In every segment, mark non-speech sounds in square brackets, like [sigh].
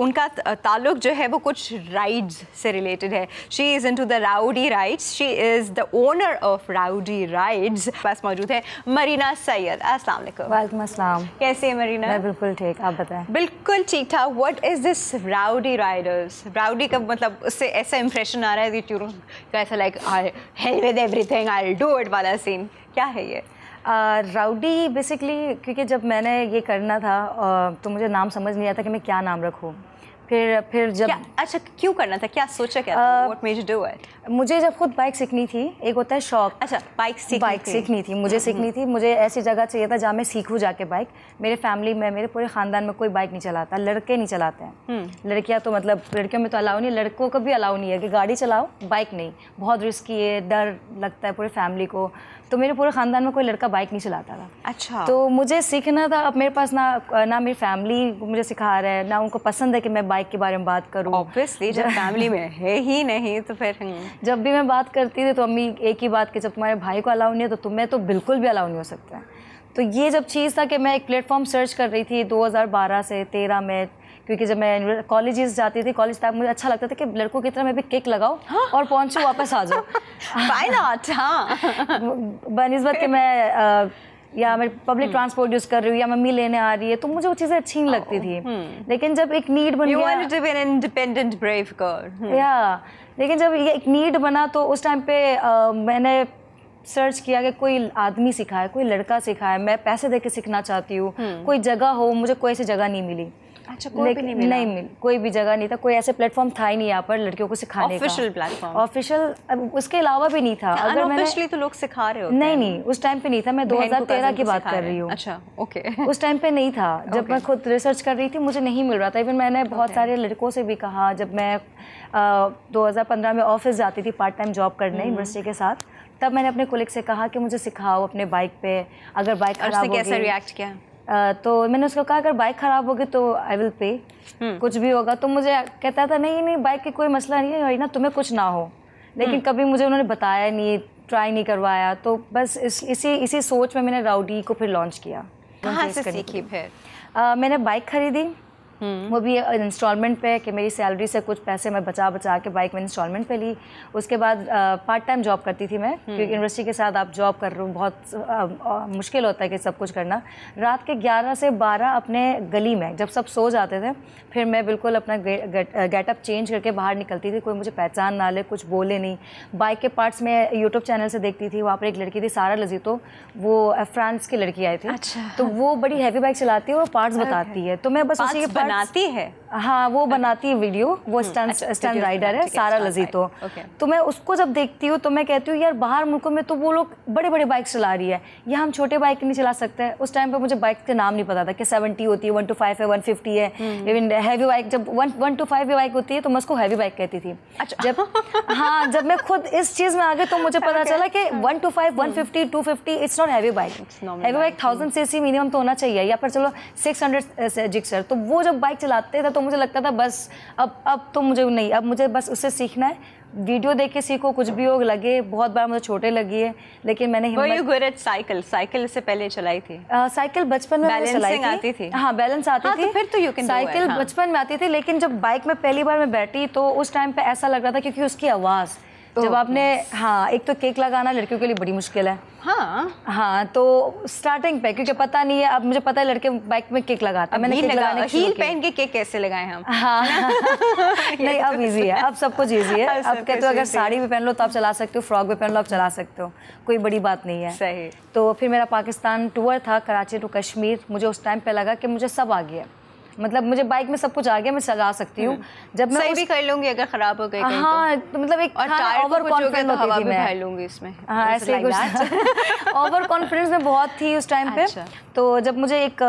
उनका ताल्लुक जो है वो कुछ राइड्स से रिलेटेड है she is into the Rowdy Rides she is the owner of Rowdy Rides पास मौजूद है मरीना सैयद अस्सलाम वालेकुम वालेकुम अस्सलाम कैसे है मरीना मैं बिल्कुल ठीक आप बताएं बिल्कुल ठीक ठाक what is this Rowdy Riders rowdy का मतलब उससे ऐसा इंप्रेशन आ रहा है कि तो ऐसा like I help with everything I will do it वाला सीन क्या है ये राउडी बेसिकली क्योंकि जब मैंने ये करना था तो मुझे नाम समझ नहीं आता कि मैं क्या नाम रखूँ फिर फिर जब क्या, अच्छा क्यों करना था क्या सोचा क्या था what made you do it मुझे जब खुद बाइक सीखनी थी एक होता है शौक अच्छा बाइक सीख बाइक सीखनी थी मुझे हम्म, सीखनी हम्म। थी मुझे ऐसी जगह चाहिए था जहाँ मैं सीखूँ जाके बाइक मेरे फैमिली में मेरे पूरे खानदान में कोई बाइक नहीं चलाता लड़के नहीं चलाते हैं हम्म। लड़कियाँ तो मतलब लड़कियों में तो अलाउ नहीं लड़कों को भी अलाउ नहीं है कि गाड़ी चलाओ बाइक नहीं बहुत रिस्की है डर लगता है पूरे फैमिली को तो मेरे पूरे खानदान में कोई लड़का बाइक नहीं चलाता था अच्छा तो मुझे सीखना था अब मेरे पास ना ना मेरी फैमिली मुझे सिखा रहा है ना उनको पसंद है कि मैं बाइक के बारे में बात करूँ ऑब्वियसली जब फैमिली में है ही नहीं तो फिर जब भी मैं बात करती थी तो अम्मी एक ही बात की जब तुम्हारे भाई को अलाउ नहीं है तो तुम्हें तो बिल्कुल भी अलाउ नहीं हो सकता है तो ये जब चीज़ था कि मैं एक प्लेटफॉर्म सर्च कर रही थी 2012 से 13 में क्योंकि जब मैं कॉलेजेस जाती थी कॉलेज तक मुझे अच्छा लगता था कि लड़कों की तरह मैं भी केक लगाओ हाँ? और पहुंचो वापस आ जाओ [laughs] हाँ। [laughs] बनस्बत के मैं या मैं पब्लिक ट्रांसपोर्ट यूज कर रही हूँ या मम्मी लेने आ रही है तो मुझे वो चीजें अच्छी नहीं oh, लगती थी हम्म। लेकिन जब एक नीड बन इंडिपेंडेंट ब्रेव गर्ल या लेकिन जब ये एक नीड बना तो उस टाइम पे आ, मैंने सर्च किया कि कोई आदमी सिखाए कोई लड़का सिखाए मैं पैसे दे सीखना चाहती हूँ हम्म। कोई जगह हो मुझे कोई ऐसी जगह नहीं मिली अच्छा कोई भी नहीं नहीं मिल कोई भी जगह नहीं था कोई ऐसे प्लेटफॉर्म था ही नहीं यहाँ पर लड़कियों को सिखाने ऑफिशियल प्लेटफॉर्म ऑफिशियल उसके अलावा भी नहीं था अच्छा, अगर मैंने तो लोग सिखा रहे हो नहीं नहीं उस टाइम पे नहीं था मैं 2013 की बात कर रही हूँ अच्छा ओके [laughs] उस टाइम पे नहीं था जब मैं खुद रिसर्च कर रही थी मुझे नहीं मिल रहा था इवन मैंने बहुत सारे लड़कों से भी कहा जब मैं दो में ऑफिस जाती थी पार्ट टाइम जॉब करने यूनिवर्सिटी हम्म। के साथ तब मैंने अपने कोलिग से कहा कि मुझे सिखाओ अपने बाइक पे अगर बाइक खराब हो कैसे रिएक्ट किया तो मैंने उसको कहा अगर बाइक ख़राब होगी तो आई विल पे कुछ भी होगा तो मुझे कहता था नहीं नहीं बाइक की कोई मसला नहीं है ना तुम्हें कुछ ना हो लेकिन हम्म। कभी मुझे उन्होंने बताया नहीं ट्राई नहीं करवाया तो बस इस, इसी इसी सोच में मैंने राउडी को फिर लॉन्च किया कहाँ से सीखी फिर मैंने बाइक खरीदी हम्म। वो भी इंस्टॉलमेंट पे कि मेरी सैलरी से कुछ पैसे मैं बचा बचा के बाइक में इंस्टॉलमेंट पे ली उसके बाद पार्ट टाइम जॉब करती थी मैं हम्म। क्योंकि यूनिवर्सिटी के साथ आप जॉब कर रहे हो बहुत मुश्किल होता है कि सब कुछ करना रात के ग्यारह से बारह अपने गली में जब सब सो जाते थे फिर मैं बिल्कुल अपना गेटअप चेंज करके बाहर निकलती थी कोई मुझे पहचान ना ले कुछ बोले नहीं बाइक के पार्ट्स में यूट्यूब चैनल से देखती थी वहाँ पर एक लड़की थी सारा लजीतो वो फ्रांस की लड़की आई थी अच्छा तो वो बड़ी हैवी बाइक चलाती है और पार्ट्स बताती है तो मैं बस उसी के बनाती है हाँ वो बनाती है वीडियो वो स्टंट स्टन राइडर है सारा लजी तो मैं उसको जब देखती हूँ तो मैं कहती हूँ यार बाहर मुल्कों में तो वो लोग बड़े बड़े बाइक चला रही है या हम छोटे बाइक नहीं चला सकते हैं उस टाइम पर मुझे बाइक का नाम नहीं पता था कि सेवेंटी होती है वन टू फाइव है वन फिफ्टी है इवन हैवी बाइक जब one one two five bike होती है तो मैं उसको हैवी बाइक कहती थी अच्छा। जब [laughs] हाँ जब मैं खुद इस चीज़ में आ गई तो मुझे पता चला कि one two five one fifty two fifty it's not heavy bike heavy bike thousand C minimum तो होना चाहिए या फिर चलो सिक्स हंड्रेड जिक्सर तो वो जब बाइक चलाते थे तो मुझे लगता था बस अब अब तो मुझे नहीं अब मुझे बस उससे सीखना है वीडियो देख के सीखो कुछ भी हो लगे बहुत बार मुझे छोटे लगी है लेकिन मैंने हिम्मत साइकिल साइकिल से पहले चलाई थी साइकिल बचपन में चलाई थी, आती थी। हाँ बैलेंस आती हाँ, तो थी तो फिर तो यू कैन साइकिल बचपन में आती थी लेकिन जब बाइक में पहली बार मैं बैठी तो उस टाइम पे ऐसा लग रहा था क्योंकि उसकी आवाज़ तो जब आपने हाँ एक तो केक लगाना लड़कियों के लिए बड़ी मुश्किल है हाँ हाँ तो स्टार्टिंग पे क्योंकि पता नहीं है अब मुझे पता है लड़के बाइक में केक लगाते हैं मैंने लगाने हील पहन के केक कैसे लगाए हम हाँ [laughs] नहीं अब इजी है अब सब कुछ इजी है अब कहते हो अगर साड़ी भी पहन लो तो आप चला सकते हो फ्रॉक भी पहन लो आप चला सकते हो कोई बड़ी बात नहीं है सही तो फिर मेरा पाकिस्तान टूर था कराची टू कश्मीर मुझे उस टाइम पे लगा कि मुझे सब आ गया मतलब मुझे बाइक में सब कुछ आ गया मैं चला सकती हूँ हम्म। जब मैं सही भी कर लूंगी अगर खराब हो गई तो। हाँ तो मतलब एक ओवर कॉन्फिडेंस में लूंगी इसमें हाँ ऐसे कुछ ओवर कॉन्फिडेंस [laughs] में बहुत थी उस टाइम पे अच्छा। तो जब मुझे एक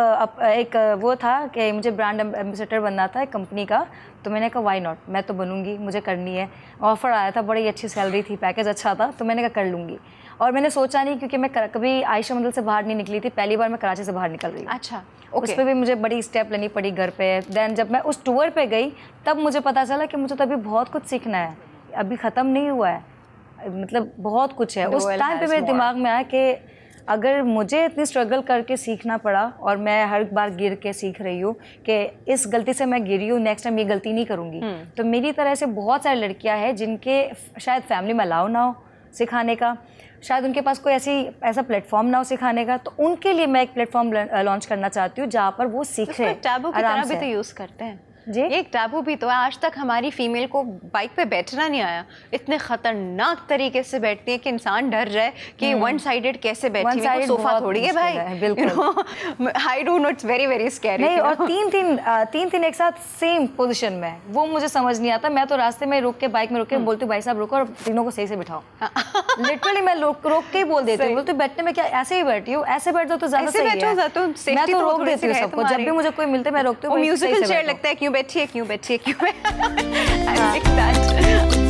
एक वो था कि मुझे ब्रांड एम्बेसडर बनना था एक कंपनी का तो मैंने कहा वाई नॉट मैं तो बनूंगी मुझे करनी है ऑफ़र आया था बड़ी अच्छी सैलरी थी पैकेज अच्छा था तो मैंने कहा कर लूँगी और मैंने सोचा नहीं क्योंकि मैं कभी आयशा मंदिर से बाहर नहीं निकली थी पहली बार मैं कराची से बाहर निकल रही हूँ अच्छा okay. उस पर भी मुझे बड़ी स्टेप लेनी पड़ी घर पे देन जब मैं उस टूर पे गई तब मुझे पता चला कि मुझे तो अभी बहुत कुछ सीखना है अभी ख़त्म नहीं हुआ है मतलब बहुत कुछ है उस टाइम पे मेरे दिमाग में आया कि अगर मुझे इतनी स्ट्रगल करके सीखना पड़ा और मैं हर बार गिर के सीख रही हूँ कि इस गलती से मैं गिरी हूँ नेक्स्ट टाइम ये गलती नहीं करूँगी hmm. तो मेरी तरह से बहुत सारी लड़कियाँ हैं जिनके शायद फैमिली में अलाउ ना हो सिखाने का शायद उनके पास कोई ऐसी ऐसा प्लेटफॉर्म ना हो सिखाने का तो उनके लिए मैं एक प्लेटफॉर्म लॉन्च करना चाहती हूँ जहाँ पर वो सीखे टैबू की तरह भी तो यूज़ करते हैं जी एक टाबू भी तो है आज तक हमारी फीमेल को बाइक पे बैठना नहीं आया इतने खतरनाक तरीके से बैठती है कि इंसान डर रहा है कि वन हम्म। साइडेड कैसे बैठी सोफा थोड़ी है भाई बिल्कुल I don't know it's very very scary नहीं और तीन तीन तीन तीन एक साथ सेम पोजीशन में वो मुझे समझ नहीं आता मैं तो रास्ते में रुक के बाइक में रुक के हम्म। बोलती हूँ भाई साहब रुको और तीनों को सही से बिठाओ लिटरली हाँ। मैं रोक के ही बोल देती हूँ बोलती बैठने में क्या ऐसे ही बैठी हूँ ऐसे बैठ जाओ तो ज्यादा सही है मैं तो, तो रोक देती हूँ सबको जब भी मुझे कोई मिलते मैं रोकती हूँ म्यूजिकल चेयर लगता है क्यों बैठी है क्यों बैठी है क्यों आई लाइक दैट